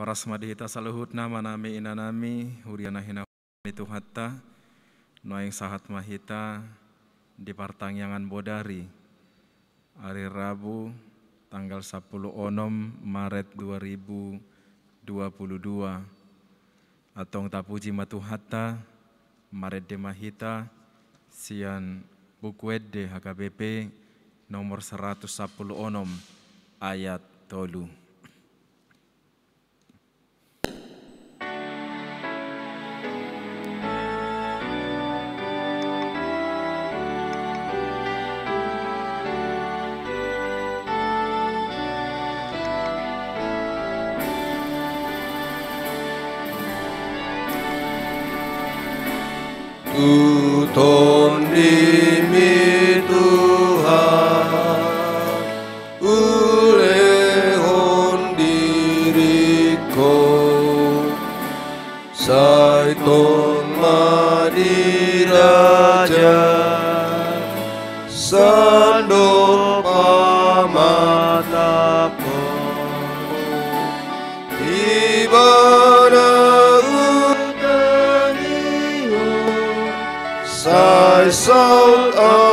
madihita saluhut nama nami inanami huriana hina itu hatta noeng sahat mahita di partangyangan bodari hari Rabu tanggal 10 Onom Maret 2022 atau puji matu hatta Maret mahita sian bukwede HKBP nomor 110 Onom ayat tolu. Sai Tôn Ma Di ra Cha San Đô Pa Ma Ta Po Di Ba Na U Ta Ni Ho Sai Sao Ta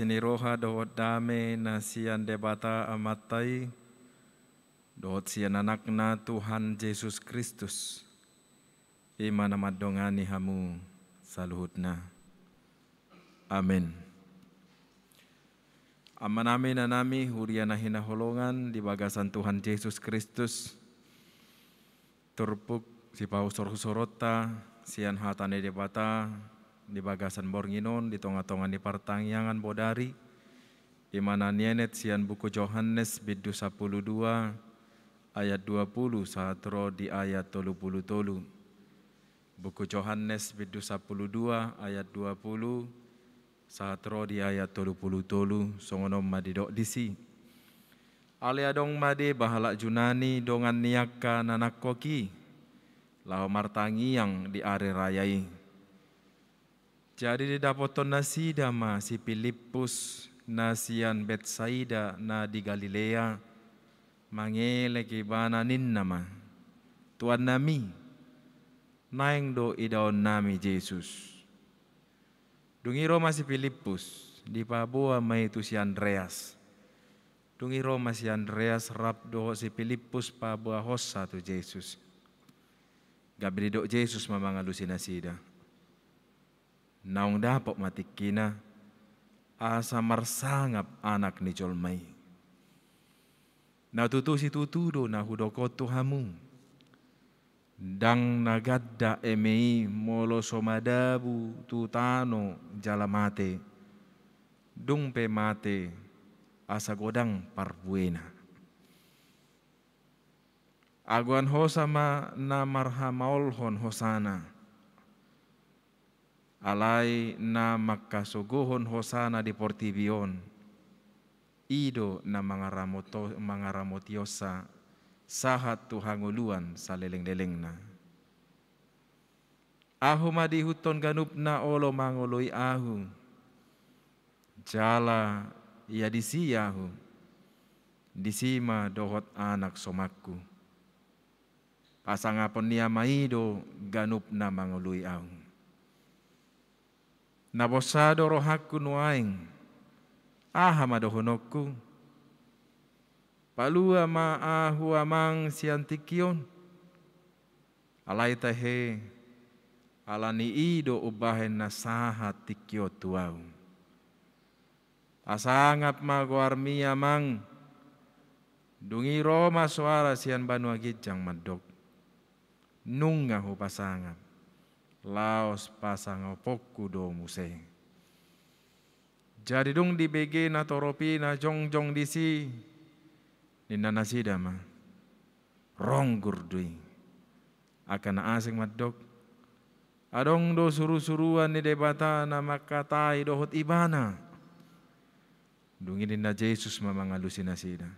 siniroha dohot dame na sian debata amatai dohot sian anakna Tuhan Yesus Kristus imana madongani hamu saluhutna amin Amanami nanami huriana hina holongan di bagasan Tuhan Yesus Kristus turpuk si pausor sorota sian hatane debata di bagasan Borginon, di tonga tonga di Partangyangan Bodari, di mana nienet sian buku Johannes bidu 12 ayat 20 saat roh di ayat tolu tolu. Buku Johannes bidu 12 ayat 20 saat roh di ayat tolu tolu songonom madidok disi. Alia dong made bahalak junani dongan niaka nanak koki. Lau martangi yang diare rayai. Jadi didapaton nasi dama si Filipus nasian Betsaida na di Galilea mangele kibana nin nama tuan nami naeng do idaon nami Yesus. Dungi Roma si Filipus di Papua tu si Andreas. Dungi Roma si Andreas do si Filipus Papua hossa tu Yesus. Gabri do Yesus nasida naung dapok matikina asa marsangap anak ni jolmai. Na tutu si tutu do na hudoko hamu. Dang nagadda emei molo somadabu tutano jalamate. Dung pe mate asa godang parbuena. Aguan hosama na marhamaulhon hosana alai na makasuguhon hosana di portibion ido na mangaramoto mangaramotiosa sahat tuhanguluan saleleng-leleng na ahu madihuton ganupna olo mangoloi ahu jala ya ahu disima dohot anak somaku pasangapon niya maido ganupna mangoloi ahu na bosado ro nuaing aha madohonoku palua ma ahu amang siantikion alai tahe alani ido ubahen na saha tikio tuau asangap ma guarmi amang dungi roma suara sian banua gijang madok nungahu hu pasangap laos pasang poku do museng. Jadi dong di BG na toropi na jong jong disi ninda nasi dama rong gurdui akan asing madok adong do suru suruan ni debata na makatai dohot ibana dungi na Jesus mamangalusi nasida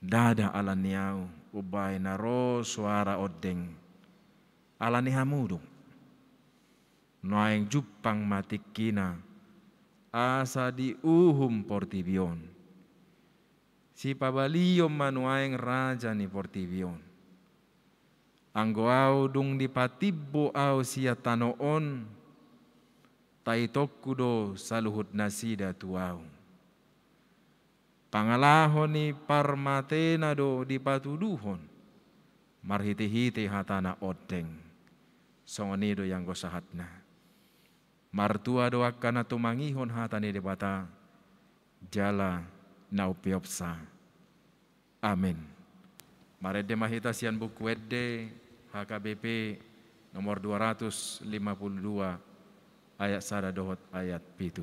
dada ala niau ubai na ro suara odeng alane hamudung, Noaeng jupang matikina asadi uhum portibion. Si pabalio manuaeng raja ni portibion. Anggo au dung dipatibo au sia tanoon taitokudo saluhut nasida tuau. Pangalahoni parmatena do dipatuduhon marhitihite hatana odeng songonido yang gosahatna. Martua doa kana tumangihon hatani di bata jala nau naupiopsa. Amin. Marede mahita sian buku edde HKBP nomor 252 ayat sada dohot ayat pitu.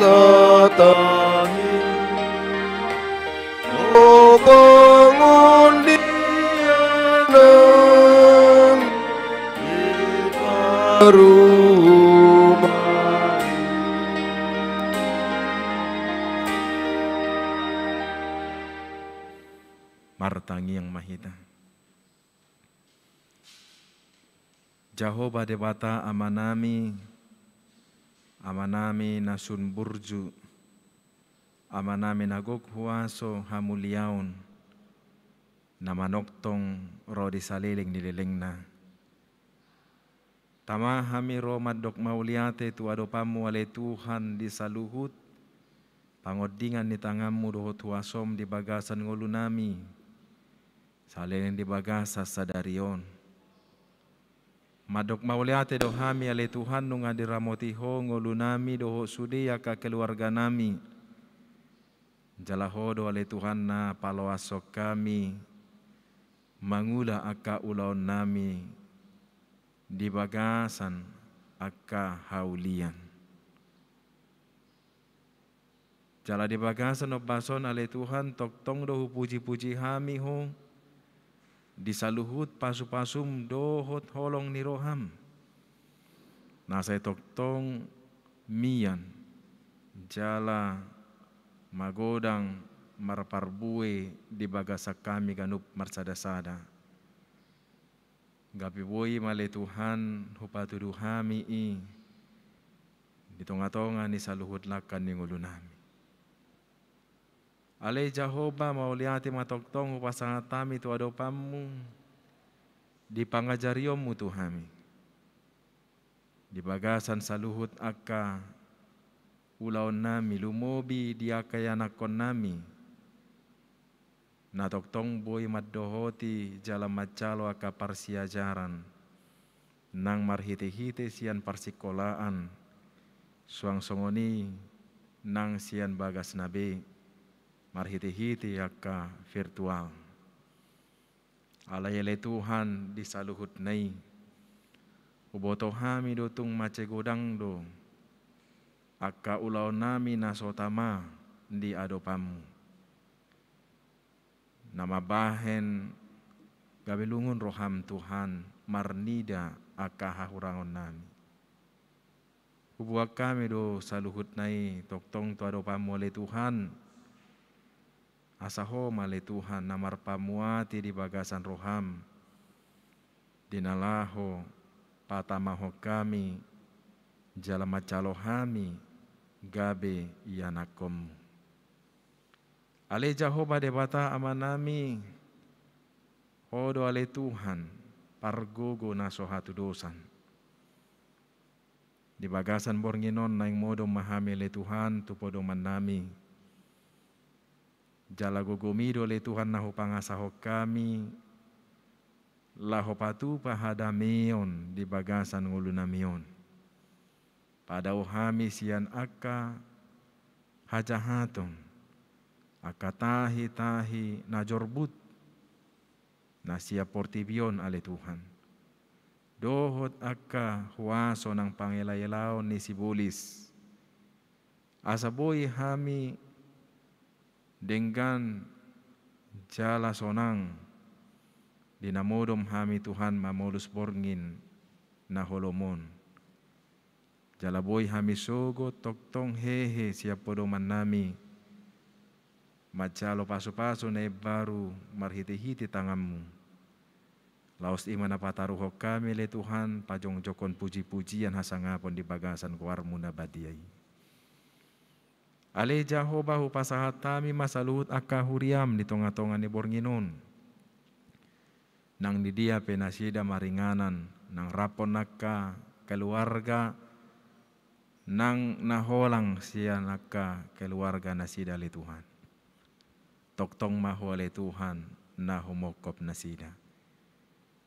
tatahi Oh pengundian kita rumah Martangi yang mahita Jahoba debata amanami amanami nasun burju, amanami nagok huaso hamuliaun, namanoktong rodi saliling nililingna. tama hami ro madok mauliate tu adopamu ale Tuhan di saluhut pangodingan ni tangamu doho tuasom di bagasan ngolunami saliling di bagasa sadarion Madok mauliate do hami ale Tuhan nung adiramoti ho ngolu nami doho sudi yaka keluarga nami. Jalaho do ale Tuhan na paloasok kami. Mangula aka ulaon nami. Di bagasan aka haulian. Jala di bagasan obason ale Tuhan tok tong dohu puji-puji hami ho disaluhut pasu-pasum dohot holong niroham. Nasai toktong mian jala magodang marparbue di bagasa kami ganup marsada-sada. Gapi boi male Tuhan hupatuduhami i. Di tonga-tonga ni saluhut lakan ni ngulunami. Alei Jahoba mauliati tongu pasangatami di pangajariomu Tuhami. di bagasan saluhut akka ulaon nami lumobi diakayanakon nami. Natoktong boy maddohoti jalan macalo akka parsiajaran. Nang marhite-hite sian parsikolaan. Suang songoni nang sian bagas nabi marhitihiti yakka virtual. Alayele Tuhan di saluhut nei. Uboto hami dotung mace godang do. Akka ulau nami nasotama di adopamu. Nama bahen gabelungun roham Tuhan marnida akka hahurangon nami. Ubuak kami do saluhut nai toktong tu adopamu oleh Tuhan. Tuhan asaho male Tuhan namar pamuati di bagasan roham. Dinalaho patamaho kami jalama calohami gabe ianakom. Ale Jahoba debata amanami hodo ale Tuhan pargogo nasohatu dosan. Di bagasan borngenon naing modo mahamele Tuhan tu podo manami. Jala gogomi dole Tuhan nahu pangasaho kami patu pahada meon di bagasan nguluna meon. Pada uhami sian akka hajahaton akka tahi tahi najorbut nasia portibion ale Tuhan. Dohot akka huaso nang pangelaelaon ni sibulis. Asaboi hami dengan jala sonang dinamodom hami Tuhan mamolus borngin holomon. jala boy hami sogo toktong hehe siapodoman nami macalo pasu-pasu ne baru marhiti-hiti tanganmu laos imana pataruho kami le Tuhan pajong jokon puji-pujian hasangapon di bagasan kuarmu badiai. Ale jahobahu pasahatami masaluhut akahuriam di tonga-tonga ni bornginon. Nang di dia penasida maringanan, nang rapon naka keluarga, nang naholang sia naka keluarga nasida le Tuhan. Toktong mahu le Tuhan, nahumokop nasida.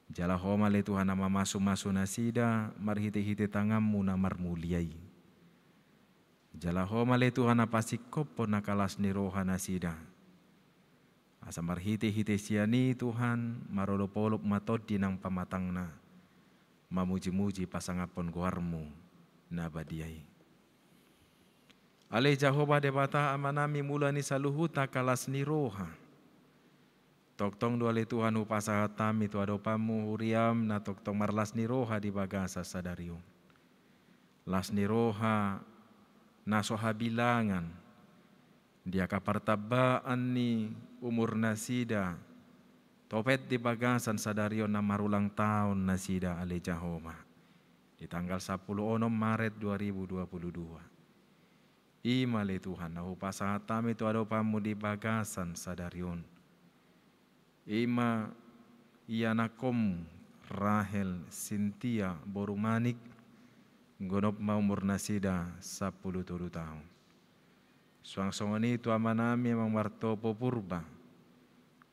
Jalahoma le Tuhan nama masu-masu nasida, marhiti-hiti tangamu na marmuliai Jala male Tuhan apa si kopo nakalas ni rohana sida. Asa marhite hite siani Tuhan marolopolop matodi nang na. Mamuji-muji pasangapon guarmu nabadiai. Ale Jehovah debata amanami mulani saluhuta kalas ni roha. Toktong dua le Tuhan upasahatam itu adopamu huriam na toktong marlas ni roha di bagasa sadarium. Las ni roha Nasoha habilangan. dia kapartaba anni umur nasida, topet di bagasan sadario marulang tahun nasida ale Jahoma. Di tanggal 10 onom Maret 2022. le Tuhan, saat pasatami tu ado di bagasan sadarion. Ima ianakom Rahel Sintia Borumanik gonop mau umur nasida sapuluh tulu tahun. Suang songoni tua amanami emang warto popurba.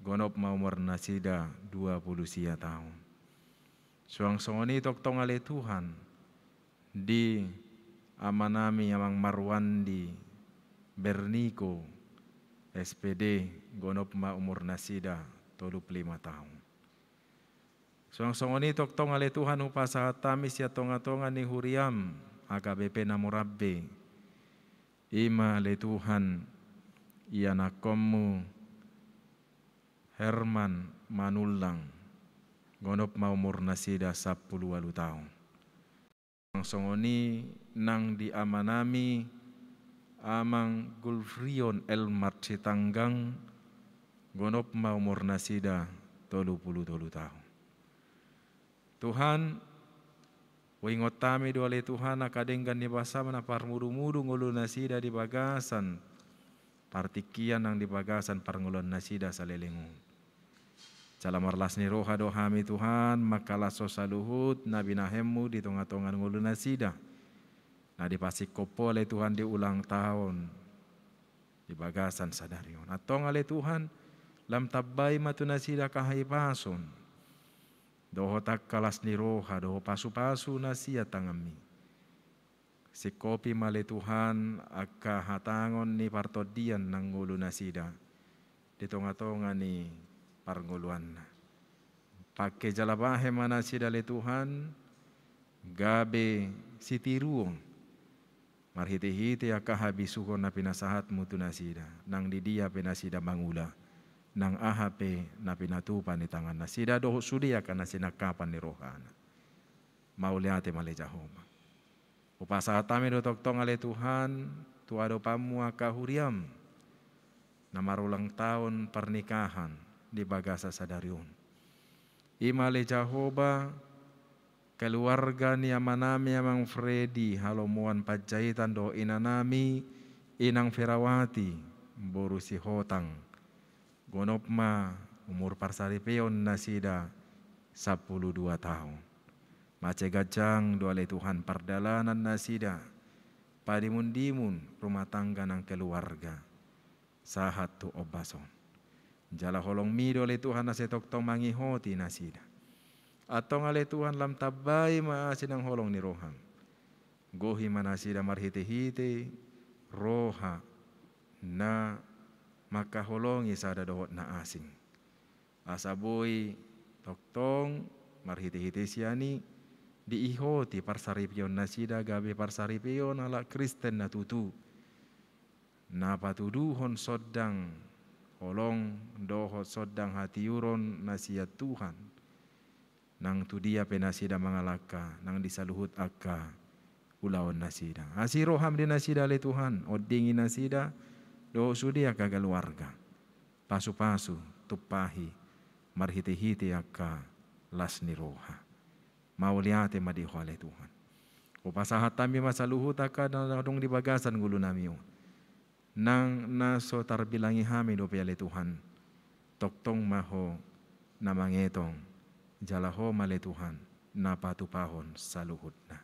Gonop mau umur nasida dua puluh sia tahun. Suang songoni tok tongale Tuhan. Di amanami emang marwandi berniko SPD gonop mau umur nasida tolub lima tahun. Songoni toktong ale Tuhan upasa tamis ya tonga-tonga ni huriam AKBP namurabbe. Ima ale Tuhan ia nakommu Herman Manulang gonop mau nasida sapulu walu suang Songoni nang di amanami amang gulfrion elmat Tanggang, gonop mau nasida tolu puluh tolu tahun. Tuhan Wingotami le Tuhan akadengan ni bahasa mana muru mudu nasi nasida di bagasan. Partikian nang di bagasan parngulun nasida Salam arlas ni roha dohami Tuhan makala sosaluhut nabi nahemu di tongatongan ngulun nasi nasida. Nah di kopo oleh Tuhan di ulang tahun. Di bagasan sadarion. Atong oleh Tuhan lam tabai matu nasida kahai pasun. Doho kalas ni roha, doho pasu-pasu nasia tangami. Si kopi male Tuhan akka hatangon ni partodian nanggulu nasida. Di tonga-tonga ni parnguluan. Pakai jalabahe mana le Tuhan, gabe sitiruong. Marhiti-hiti akka habisuko na pinasahat nasida, Nang di dia pinasida mangula nang ahape na pinatupan ni tangan na sida doho ka na sinakapan ni rohana mauliate malejahoma upasa atami do toktong ale Tuhan tuado pamua kahuriam na marulang taon pernikahan di bagasa sadariun imale jahoba keluarga ni amanami amang Freddy halomuan pajaitan do inanami inang Ferawati borusi hotang Gonopma umur Parsari Peon nasida 12 tahun. Mace gajang le Tuhan perdalanan nasida. dimun rumah tangga nang keluarga. Sahat tu obason. Jala holong mi le Tuhan nasetok tomangi hoti nasida. atong ale Tuhan lam tabai ma sinang holong ni rohang. Gohi manasida marhite hite roha na maka holongi sada dohot na asing. Asaboi toktong marhiti-hiti siani diihoti parsaripion nasida gabe parsaripion ala Kristen na na patudu hon sodang holong dohot sodang hati hatiuron siya Tuhan. Nang tu dia penasida mangalaka, nang disaluhut akka ulaon nasida. roham di nasida le Tuhan, odingi nasida, Do dia gagal warga, Pasu-pasu, tupahi, marhiti-hiti aka lasni roha. Mauliate madiho oleh Tuhan. Upasahat tami masa luhu taka dong di bagasan gulu namiu. Nang naso tarbilangi hami do piale Tuhan. Toktong maho namangetong. Jalaho male Tuhan. Napatu pahon saluhutna.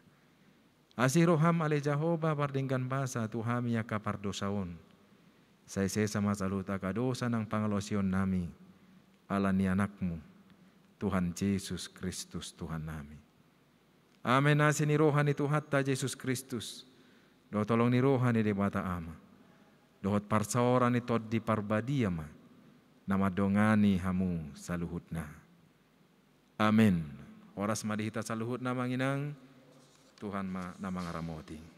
Asiroham ale Jahoba bardingkan basa Tuham yaka pardosaon Sai sesa masaluta kadosa ng pangalosyon nami, ala ni anak mo, Tuhan Jesus Kristus Tuhan nami. Amen na Rohani Tuhan Tuhatta Jesus Kristus, do tolong nirohan ni debata ama, dohot parsaoran ni tod di parbadiyama, nama dongani hamu saluhut Amen. Oras madihita saluhut manginang, Tuhan ma namang ramoting.